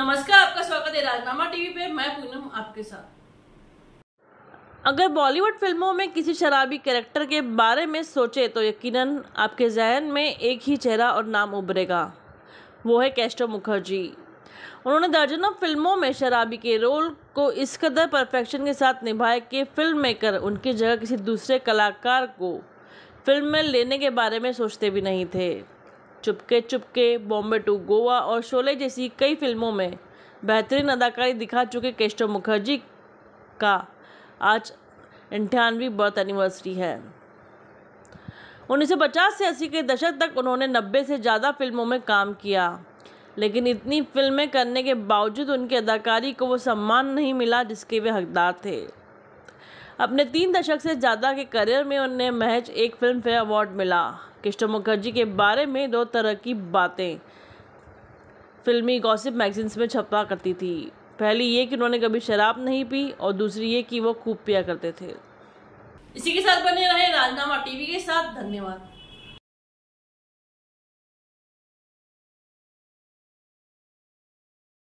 नमस्कार आपका स्वागत है राजनामा टीवी पे मैं पूनम आपके साथ अगर बॉलीवुड फिल्मों में किसी शराबी कैरेक्टर के बारे में सोचे तो यकीनन आपके जहन में एक ही चेहरा और नाम उभरेगा वो है कैस्टो मुखर्जी उन्होंने दर्जनों फिल्मों में शराबी के रोल को इस कदर परफेक्शन के साथ निभाया कि फिल्म मेकर उनकी जगह किसी दूसरे कलाकार को फिल्म में लेने के बारे में सोचते भी नहीं थे चुपके चुपके बॉम्बे टू गोवा और शोले जैसी कई फिल्मों में बेहतरीन अदाकारी दिखा चुके केशव मुखर्जी का आज अंठानवी बर्थ एनिवर्सरी है 1950 से अस्सी के दशक तक उन्होंने 90 से ज़्यादा फिल्मों में काम किया लेकिन इतनी फिल्में करने के बावजूद उनकी अदाकारी को वो सम्मान नहीं मिला जिसके वे हकदार थे अपने तीन दशक से ज़्यादा के करियर में उन्हें महज एक फिल्म फेयर अवार्ड मिला किष्टो मुखर्जी के बारे में दो तरह की बातें फिल्मी गॉसिप मैगजीन्स में छपा करती थी पहली ये कि उन्होंने कभी शराब नहीं पी और दूसरी ये कि वो खूब पिया करते थे इसी के साथ बने रहे राजनामा टीवी के साथ धन्यवाद